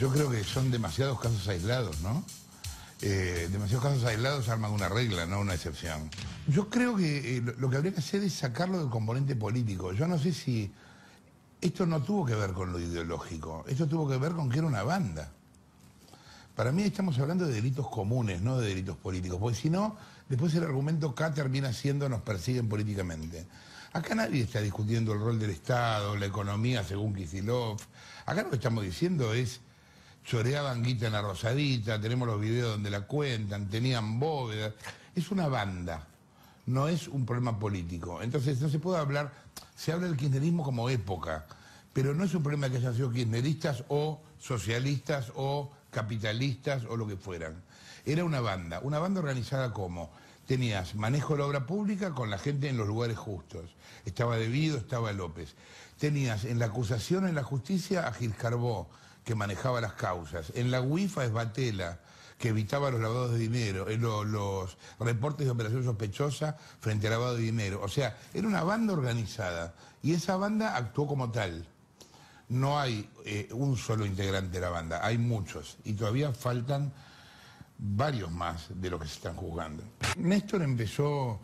Yo creo que son demasiados casos aislados, ¿no? Eh, demasiados casos aislados arman una regla, no una excepción. Yo creo que eh, lo que habría que hacer es sacarlo del componente político. Yo no sé si esto no tuvo que ver con lo ideológico, esto tuvo que ver con que era una banda. Para mí estamos hablando de delitos comunes, no de delitos políticos, porque si no, después el argumento K termina siendo nos persiguen políticamente. Acá nadie está discutiendo el rol del Estado, la economía según Kisilov. Acá lo que estamos diciendo es choreaban guita en la Rosadita, tenemos los videos donde la cuentan, tenían bóvedas. Es una banda, no es un problema político. Entonces no se puede hablar, se habla del kirchnerismo como época, pero no es un problema que hayan sido kirchneristas o socialistas o capitalistas o lo que fueran. Era una banda, una banda organizada como tenías manejo de la obra pública con la gente en los lugares justos. Estaba Debido, estaba López. Tenías en la acusación, en la justicia, a Gil Carbó que manejaba las causas. En la UIFA es Batela, que evitaba los lavados de dinero, en eh, los reportes de operación sospechosa frente al lavado de dinero. O sea, era una banda organizada y esa banda actuó como tal. No hay eh, un solo integrante de la banda, hay muchos y todavía faltan varios más de los que se están juzgando. Néstor empezó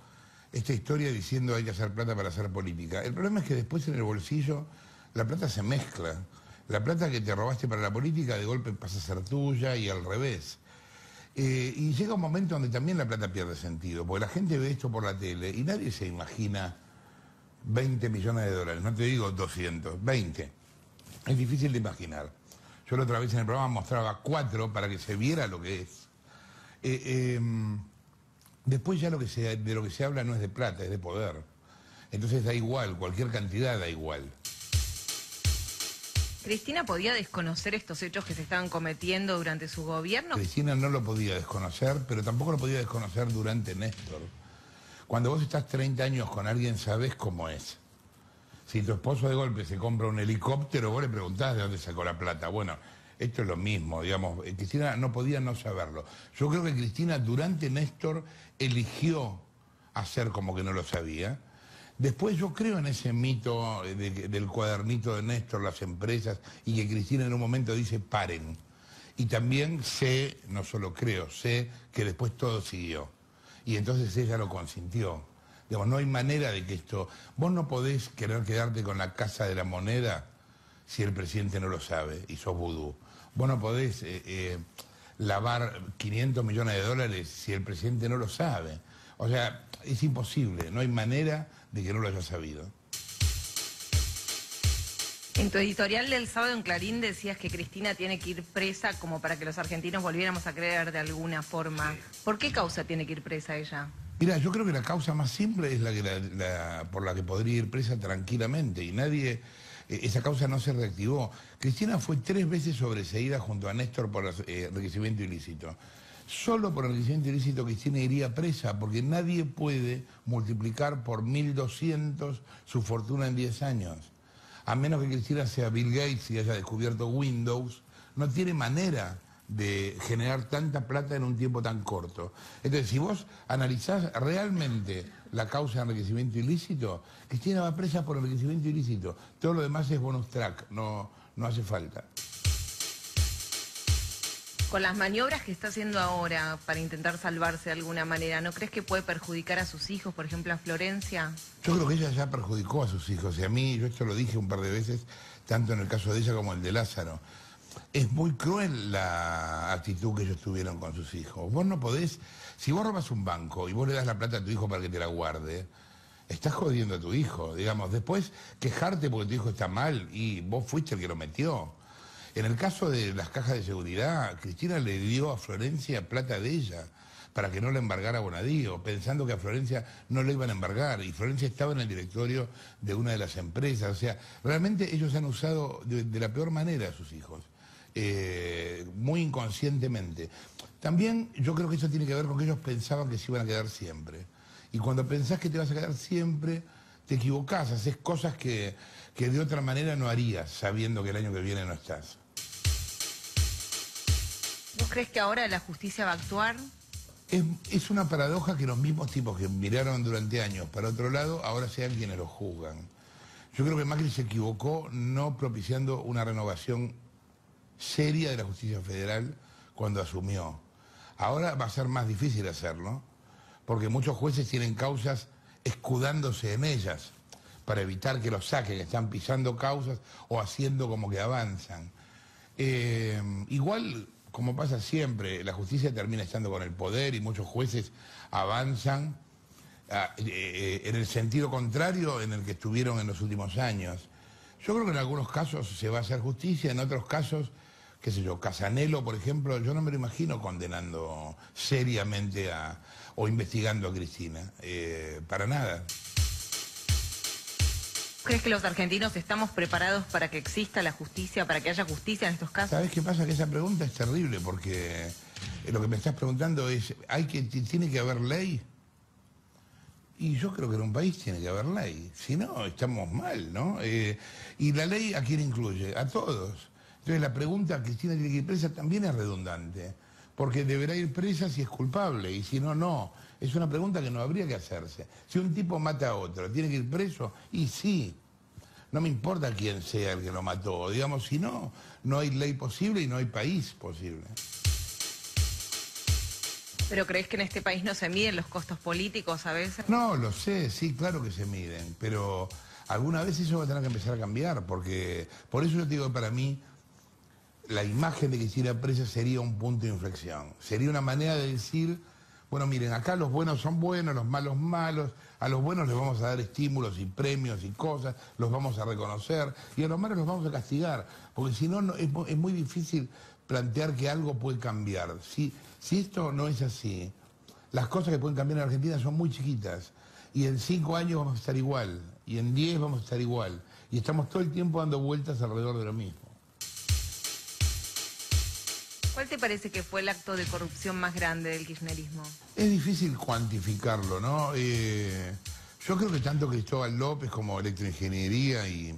esta historia diciendo hay que hacer plata para hacer política. El problema es que después en el bolsillo la plata se mezcla. La plata que te robaste para la política de golpe pasa a ser tuya y al revés. Eh, y llega un momento donde también la plata pierde sentido, porque la gente ve esto por la tele y nadie se imagina 20 millones de dólares, no te digo 200, 20. Es difícil de imaginar. Yo la otra vez en el programa mostraba cuatro para que se viera lo que es. Eh, eh, después ya lo que de lo que se habla no es de plata, es de poder. Entonces da igual, cualquier cantidad da igual. Cristina podía desconocer estos hechos que se estaban cometiendo durante su gobierno. Cristina no lo podía desconocer, pero tampoco lo podía desconocer durante Néstor. Cuando vos estás 30 años con alguien, sabés cómo es. Si tu esposo de golpe se compra un helicóptero, vos le preguntás de dónde sacó la plata. Bueno, esto es lo mismo, digamos. Eh, Cristina no podía no saberlo. Yo creo que Cristina durante Néstor eligió hacer como que no lo sabía Después yo creo en ese mito del cuadernito de Néstor, las empresas, y que Cristina en un momento dice paren. Y también sé, no solo creo, sé que después todo siguió. Y entonces ella lo consintió. Digamos, no hay manera de que esto... Vos no podés querer quedarte con la casa de la moneda si el presidente no lo sabe y sos vudú. Vos no podés eh, eh, lavar 500 millones de dólares si el presidente no lo sabe. O sea, es imposible, no hay manera de que no lo haya sabido. En tu editorial del sábado en Clarín decías que Cristina tiene que ir presa como para que los argentinos volviéramos a creer de alguna forma. ¿Por qué causa tiene que ir presa ella? Mira, yo creo que la causa más simple es la, por la que podría ir presa tranquilamente y nadie eh, esa causa no se reactivó. Cristina fue tres veces sobreseída junto a Néstor por eh, enriquecimiento ilícito. Solo por enriquecimiento ilícito Cristina iría presa, porque nadie puede multiplicar por 1.200 su fortuna en 10 años. A menos que Cristina sea Bill Gates y haya descubierto Windows, no tiene manera de generar tanta plata en un tiempo tan corto. Entonces, si vos analizás realmente la causa de enriquecimiento ilícito, Cristina va presa por enriquecimiento ilícito. Todo lo demás es bonus track, no, no hace falta con las maniobras que está haciendo ahora para intentar salvarse de alguna manera, ¿no crees que puede perjudicar a sus hijos, por ejemplo, a Florencia? Yo creo que ella ya perjudicó a sus hijos. Y a mí, yo esto lo dije un par de veces, tanto en el caso de ella como el de Lázaro. Es muy cruel la actitud que ellos tuvieron con sus hijos. Vos no podés... Si vos robas un banco y vos le das la plata a tu hijo para que te la guarde, estás jodiendo a tu hijo. Digamos, después quejarte porque tu hijo está mal y vos fuiste el que lo metió. En el caso de las cajas de seguridad, Cristina le dio a Florencia plata de ella para que no la embargara Bonadío, pensando que a Florencia no la iban a embargar, y Florencia estaba en el directorio de una de las empresas. O sea, realmente ellos han usado de, la peor manera a sus hijos, eh, muy inconscientemente. También yo creo que eso tiene que ver con que ellos pensaban que se iban a quedar siempre. Y cuando pensás que te vas a quedar siempre, te equivocás, haces cosas que, que de otra manera no harías, sabiendo que el año que viene no estás crees que ahora la justicia va a actuar? Es, una paradoja que los mismos tipos que miraron durante años para otro lado, ahora sean quienes lo juzgan. Yo creo que Macri se equivocó no propiciando una renovación seria de la justicia federal cuando asumió. Ahora va a ser más difícil hacerlo, porque muchos jueces tienen causas escudándose en ellas para evitar que los saquen, están pisando causas o haciendo como que avanzan. Eh, igual como pasa siempre, la justicia termina estando con el poder y muchos jueces avanzan ah, eh, eh, en el sentido contrario en el que estuvieron en los últimos años. Yo creo que en algunos casos se va a hacer justicia, en otros casos, qué sé yo, Casanelo, por ejemplo, yo no me lo imagino condenando seriamente o investigando a Cristina, eh, para nada crees que los argentinos estamos preparados para que exista la justicia, para que haya justicia en estos casos? ¿Sabes qué pasa? Que esa pregunta es terrible porque eh, lo que me estás preguntando es, ¿hay que, ¿tiene que haber ley? Y yo creo que en un país tiene que haber ley, si no, estamos mal, ¿no? Eh, y la ley a quién incluye, a todos. Entonces la pregunta que tiene que ir presa también es redundante, porque deberá ir presa si es culpable y si no, no. Es una pregunta que no habría que hacerse. Si un tipo mata a otro, ¿tiene que ir preso? Y sí, no me importa quién sea el que lo mató. Digamos, si no, no hay ley posible y no hay país posible. ¿Pero crees que en este país no se miden los costos políticos a veces? No, lo sé, sí, claro que se miden, pero alguna vez eso va a tener que empezar a cambiar, porque por eso yo te digo, para mí, la imagen de que si presa sería un punto de inflexión, sería una manera de decir bueno, miren, acá los buenos son buenos, los malos malos, a los buenos les vamos a dar estímulos y premios y cosas, los vamos a reconocer, y a los malos los vamos a castigar, porque si no, es, muy difícil plantear que algo puede cambiar. Si, si esto no es así, las cosas que pueden cambiar en Argentina son muy chiquitas, y en cinco años vamos a estar igual, y en diez vamos a estar igual, y estamos todo el tiempo dando vueltas alrededor de lo mismo. ¿Cuál te parece que fue el acto de corrupción más grande del kirchnerismo? Es difícil cuantificarlo, ¿no? Eh, yo creo que tanto Cristóbal López como Electroingeniería y,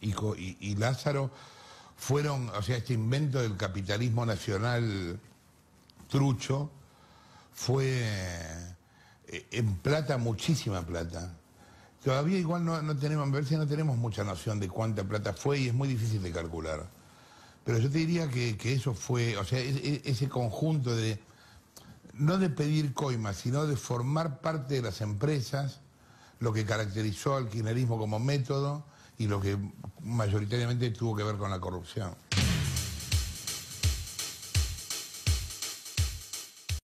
y, Lázaro fueron, o sea, este invento del capitalismo nacional trucho fue eh, en plata, muchísima plata. Todavía igual no, no tenemos, ver si no tenemos mucha noción de cuánta plata fue y es muy difícil de calcular. Pero yo te diría que, eso fue, o sea, e-, e-, ese, conjunto de, no de pedir coimas, sino de formar parte de las empresas, lo que caracterizó al kirchnerismo como método y lo que mayoritariamente tuvo que ver con la corrupción.